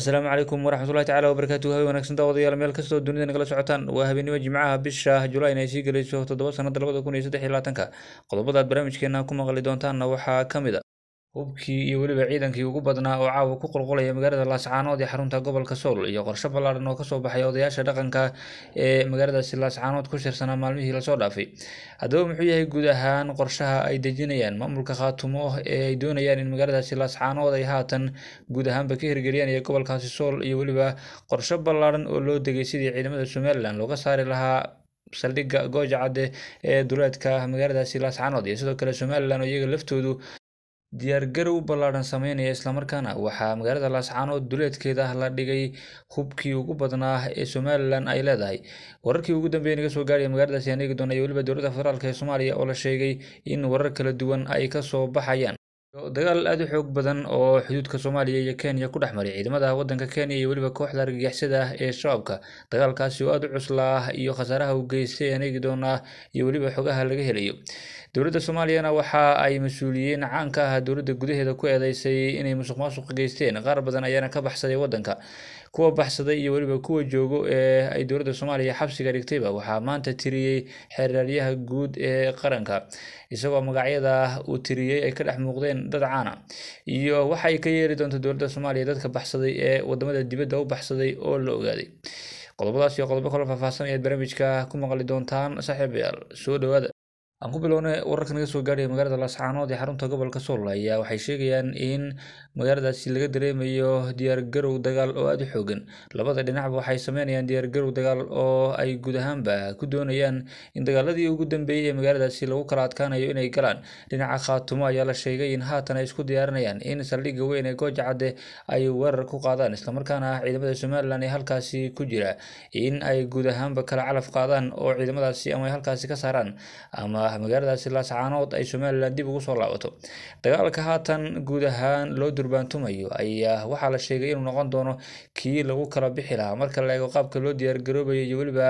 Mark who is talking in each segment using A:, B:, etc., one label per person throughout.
A: assalaamu calaykum waraxmatullahi tacala wabarakaatu habi wanaagsan daawadayaal meel kastoo dunida nagala socotaan waa habeenimo jimcaha bisha julaay in ay sii gelayso toddoba sanada labada kun iyo saddex iyo labaatanka qodobadaad barnaamijkeena ku maqli doontaanna waxaa ka mid a hubkii iyo weliba ciidankii ugu badnaa oo caawa ku qulqulaya magaalada laascaanood ee xarunta gobolka sool iyo qorsho ballaaran oo kasoo baxay odayaasha dhaqanka ee magaaladaasi laascaanood ku shirsanaa maalmihii lasoo dhaafay haddaba muxuu yahay guud ahaan qorshaha ay dejinayaan maamulka khaatumo ah ee ay doonayaan in magaaladaasi laascaanood ay haatan guud ahaanba ka hirgeliyaan iyo gobolkaasi sool iyo weliba qorsho ballaaran oo loo degay sidii ciidamada somalilan looga saari lahaa saldhigga gooja cadde ee duleedka magaaladaasi laascaanood iyo sidoo kale somalilan oo iyaga laftoodu diyaargarow ballaadhan sameynaya islamarkaana waxaa magaalada laascaanood duleedkeeda la dhigay hubkii ugu badnaa ah ee somalilan ay leedahay wararkii ugu dambeeya naga soo gaaraya magaaladaasi aneegi doona iyo weliba dowladda federaalk ee soomaaliya oo la sheegay in warar kala duwan ay ka soo baxayaan dagaal aada u xoog badan oo xuduudka soomaaliya iyo kenya ku dhex maray ciidamada waddanka kenya iyo weliba kooxda argagixisada ee shabaabka dagaalkaasi oo aada u cuslaa iyo khasaaraha uu geystay anegi doonaa iyo weliba xogaha laga helayo dowladda soomaaliyana waxa ay mas-uuliyiin caanka ah dowladda gudaheeda ku eedeysay inay musuq maasuqa geysteen qaar badan ayaana ka baxsaday waddanka kuwa baxsaday iyo weliba kuwa joogo ee ay dowladda soomaaliya xabsiga dhigtayba waxaa maanta tiriyey xeeraryaha guud ee qaranka isagoo magacyada uu tiriyey ay ka dhex muuqdeen dad caana iyo waxay ka yeeri doonta dowladda soomaaliya dadka baxsaday ee wadamada dibadda u baxsaday oo la ogaaday qodobadaas iyo qodobo kaloo faahfaahsan ayaad barnaamijka ku maqli doontaan saaxiibayaal soo dhawaada aan ku bilownay wararka naga soo gaadhaya magaalada laascaanood ee xarunta gobolka sool ayaa waxay sheegayaan in magaaladaasi laga dareemayo diyaargarow dagaal oo aada u xoogan labada dhinacba waxay sameynayaan diyaargarow dagaal oo ay guud ahaanba ku doonayaan in dagaaladii ugu dambeeyey ee magaaladaasi lagu kala adkaanayo inay galaan dhinaca khaatumo ayaa la sheegay in haatan ay isku diyaarinayaan in saldhigga weyn ee goojacadde ay weerar ku qaadaan islamarkaana ah ciidamada somalilan ee halkaasi ku jira in ay guud ahaanba kala calaf qaadaan oo ciidamadaasi ama halkaasi ka saaraan ama ah magaaladaasi laascaanood ay somalilan dib ugu soo laabato dagaalka haatan guud ahaan loo durbaantumayo ayaa waxaa la sheegay inuu noqon doono kii lagu kala bixi lahaa marka la eego qaabka loo diyaargaroobayo iyo weliba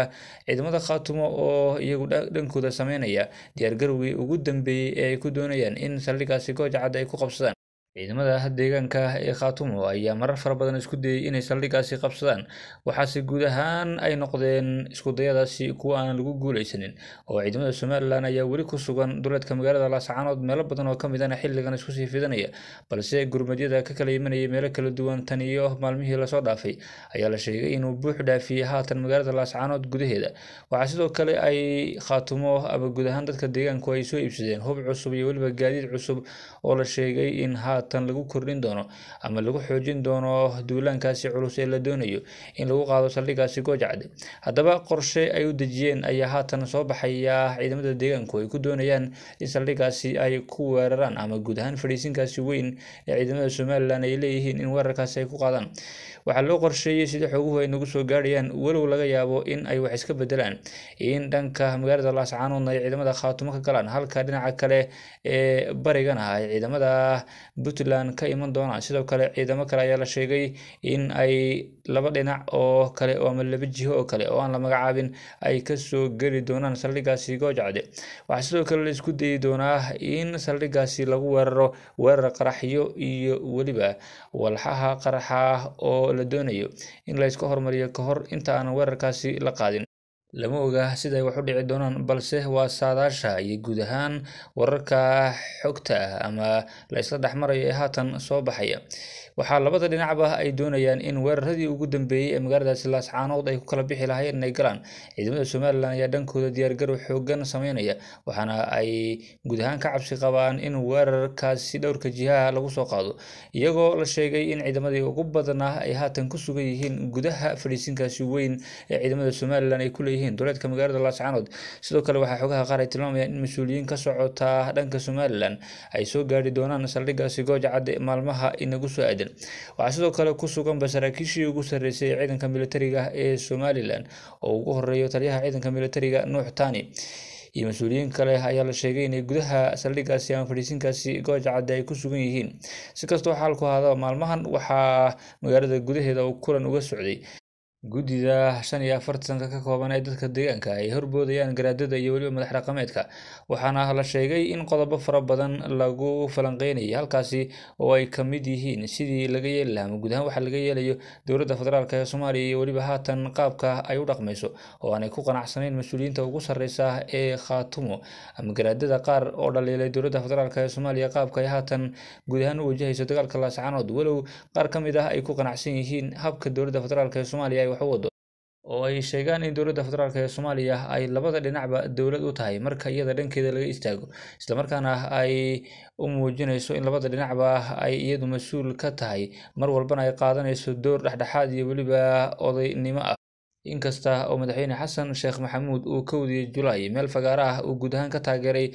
A: ciidamada khaatumo oo iyagu dhankooda sameynaya diyaargarowgii ugu dambeeyey ee ay ku doonayaan in saldhiggaasi goojacadda ay ku qabsadaan ciidamada deegaanka ah ee khaatumo ayaa marar fara badan isku dayay inay saldhiggaasi qabsadaan waxaase guud ahaan ay noqdeen iskudayadaasi kuwa aan lagu guulaysanin oo ciidamada somalilan ayaa weli ku sugan duleedka magaalada laascaanood meelo badan oo ka midana xilligan isku sii fidanaya balse gurmadyada ka kala imanaya meelo kala duwan tan iyo maalmihii lasoo dhaafay ayaa la sheegay inuu buux dhaafiyey haatan magaalada laascaanood gudaheeda waxaa sidoo kale ay khaatumo ama ah guud ahaan dadka deegaanku ay soo iibsadeen hub cusub iyo weliba gaadiid cusub oo la sheegay in haatan lagu kordhin doono ama lagu xoojin doono duulaankaasi culus ee la doonayo in lagu qaado saldhigaasi goojacde haddaba qorshe ay u dejiyeen ayaa haatan soo baxaya ciidamada deegaanku ay ku doonayaan in saldhigaasi ay ku weeraraan ama guud ahaan fadhiisinkaasi weyn ee ciidamada somalilan ay leeyihiin in weerarkaasi ay ku qaadaan waxaa loo qorsheeyey sida xoguhu ay nagu soo gaarhayaan walow laga yaabo in ay wax iska bedelaan in dhanka magaalada laascaanoodna ay ciidamada khaatumo ka galaan halka dhinaca kale ee barigana ay ciidamada puntland ka iman doona sidoo kale ciidamo kale ayaa la sheegay in ay laba dhinac oo kale oo ama laba jiho oo kale oo aan la magacaabin ay kasoo geli doonaan saldhigaasi goojacde waxaa sidoo kale la isku dayi doonaa in saldhigaasi lagu weeraro weerar qaraxyo iyo weliba walxaha qaraxa oo la doonayo in layska hormariyo kahor inta aan weerarkaasi la qaadin lama oga siday wax u dhici doonaan balse waa saadaasha iyo guud ahaan wararka xogta ah ama la isla dhexmaraya ee haatan soo baxaya waxaa labada dhinacba ay doonayaan in weeraradii ugu dambeeyey ee magaaladaasi laascaanood ay ku kala bixi lahaayeen inay galaan ciidamada somalilan ayaa dhankooda diyaargarow xoogan sameynaya waxaana ay guud ahaan ka cabsi qabaan in weerarkaasi dhowrka jihaha lagu soo qaado iyagoo la sheegay in ciidamadii ugu badnaa ay haatan ku sugan yihiin gudaha fadhiisinkaasi weyn ee ciidamada somalilan ay kuleeyihin yihiin duleedka magaalada laascanood sidoo kale waxaa xogaha qaar ay tilmaamayaan in mas-uuliyiin ka socota dhanka somalilan ay soo gaari doonaan saldhiggaasi goojacadde ah maalmaha inagu soo aadan waxaa sidoo kale ku suganba saraakiishii ugu sarreysay ciidanka militariga ah ee somalilan oo ugu horeeyo taliyaha ciidanka militariga ah, nuux tani iyo mas-uuliyiin kale ayaa la sheegay inay gudaha saldhiggaasi ama fadhiisinkaasi goojacadde ay ku sugan yihiin si kastoo xaalku ahaadaba maalmahan waxaa magaalada gudaheeda uu kulan uga socday guddida shan iyo afartanka ka kooban ee dadka deegaanka ay horboodayaan garaadada iyo weliba madax dhaqameedka waxaana la sheegay in qodobo fara badan lagu falanqeynayay halkaasi oo ay ka mid yihiin sidii laga yeeli lahaa ama guud ahaan waxa laga yeelayo dowladda federaalk ee soomaaliya iyo weliba haatan qaabka ay u dhaqmayso oo aanay ku qanacsanayn mas-uuliyiinta ugu sarreysa ee khaatumo ama garaadada qaar oo dhaliilay dowladda federaalk ee soomaaliya qaabka ay haatan guud ahaan u wajahayso dagaalka laascaanood walow qaar ka mid ah ay ku qanacsan yihiin habka dowladda federaalk ee soomaaliya ay wax u wado oo ay sheegaan in dowladda federaalk ee soomaaliya ay labada dhinacba dowlad u tahay marka iyada dhankeeda laga istaago islamarkaana ay u muujinayso in labada dhinacba ay iyadu mas-uul ka tahay mar walbana ay qaadanayso door dhexdhexaad iyo weliba odaynimo ah inkasta oo madaxweyne xasan sheekh maxamuud uu ka wadiyey julaay meel fagaara ah uu guud ahaan ka taageeray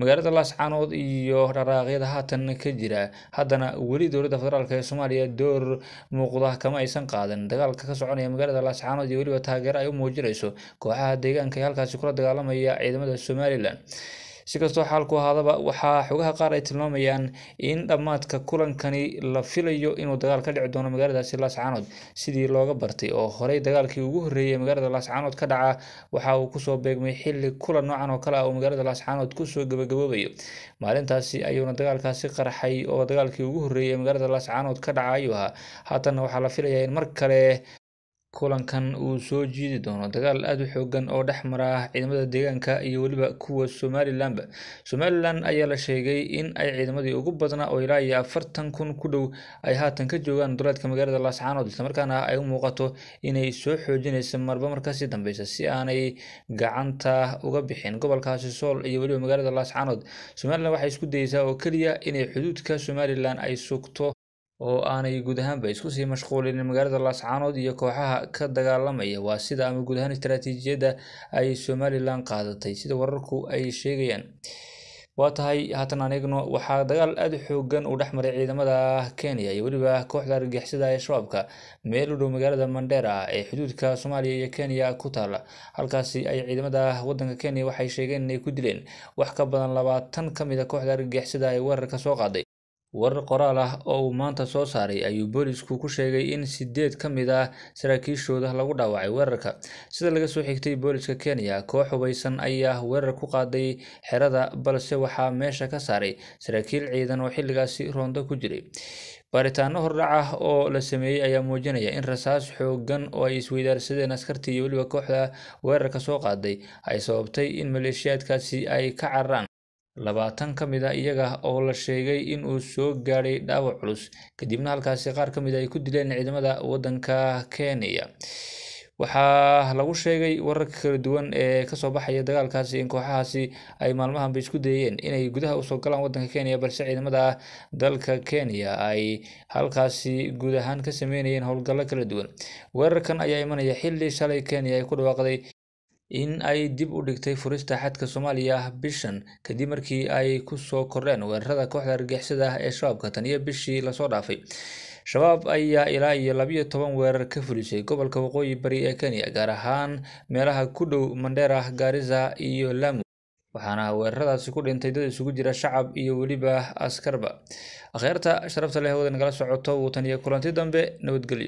A: magaalada laascaanood iyo dharaaqyada haatan ka jira haddana weli dowladda federaalk ee soomaaliya door muuqda kama aysan qaadan dagaalka ka soconaya magaalada laascaanood iyo weliba taageero ay u muujinayso kooxaha deegaanka ee halkaasi kula dagaalamaya ciidamada somalilan si kastoo xaalku ahaadaba waxaa xogaha qaar ay tilmaamayaan in dhammaadka kulankani la filayo inuu dagaal ka dhici doono magaaladaasi laascaanood sidii looga bartay oo horey dagaalkii ugu horreeyay magaalada laascaanood ka dhaca waxa uu kusoo beegmay xili kulan noocan oo kale ah uu magaalada laascaanood kusoo gabagaboobayo maalintaasi ayuuna dagaalkaasi qarxay oo dagaalkii ugu horreeyay magaalada laascaanood ka dhaca ayuu ahaa haatanna waxaa la filayaa in mar kale Kulankan uu soo jiidi doono dagaal aad u xoogan oo dhex mara ciidamada deegaanka iyo weliba kuwa Somalilandba. somalilan ayaa la sheegay in ay ciidamadii ugu badnaa oo ilaa iyo afartan kun ku dhow ay haatan ka joogaan duleedka magaalada Laascaanood islamarkaana ay u muuqato inay soo xoojinayso marba markaasi dambeysa si aanay gacanta uga bixin gobolkaasi Sool iyo weliba magaalada Laascaanood. Somaliland waxay isku dayeysaa oo keliya inay xuduudka somalilan ay sugto oo aanay guud ahaanba isku sii mashquulinin magaalada laascaanood iyo kooxaha ka dagaalamaya waa sida ama guud ahaan istaraatiijiyadda ay somalilan qaadatay sida wararku ay sheegayaan waa tahay haatan anigno waxaa dagaal aada xoogan uu dhexmaray ciidamada kenya iyo weliba kooxda argagixisada ee shabaabka meel u dhow magaalada mandhera ee xuduudka soomaaliya iyo kenya ku taala halkaasi ay ciidamada wadanka kenya waxay sheegeen inay ku dileen wax ka badan labaatan ka mid a ah kooxda argagixisada ee weerarka soo qaaday warar qoraal ah oo uu maanta soo saaray ayuu booliisku ku sheegay in sideed ka mid ah saraakiishooda lagu dhaawacay weerarka sida laga soo xigtay booliiska kenya koox hubaysan ayaa weerar ku qaaday xerada balse waxaa meesha ka saaray saraakiil ciidan oo xilligaasi roondo ku jiray baaritaano hordhac ah oo la sameeyey ayaa muujinaya in rasaas xooggan oo ay isweydaarsadeen askartii iyo weliba kooxda weerarka soo qaaday ay sababtay in maleeshiyaadkaasi ay ka cararaan Labaatan ka mid a ah iyaga ah oo la sheegay inuu soo gaadhay dhaawac culus kadibna halkaasi qaar ka mid ah ay ku dileen ciidamada waddanka Kenya. waxaa lagu sheegay wararka kala duwan ee kasoo baxaya dagaalkaasi in kooxahaasi ay maalmahanba isku dayeen inay gudaha usoo galaan wadanka kenya balse ciidamada dalka kenya ay halkaasi guud ahaan ka sameynayeen howlgallo kala duwan weerarkan ayaa imanaya xilli shalay kenya ay ku dhawaaqday in ay dib u dhigtay furista xadka soomaaliya bishan kadib markii ay kusoo kordheen weerarada kooxda argixisada ee shabaabka tan iyo bishii lasoo dhaafay shabaab ayaa ilaa iyo labayo toban weerar ka fulisay gobolka waqooyi bari ee kenya gaar ahaan meelaha ku dhow mandhera gariza iyo lamu waxaana weeraradaasi ku dhintay dad isugu jira shacab iyo weliba askarba akhyaarta sharafta leh wada nagala socoto watan iyo kulanti dambe nabadgelyo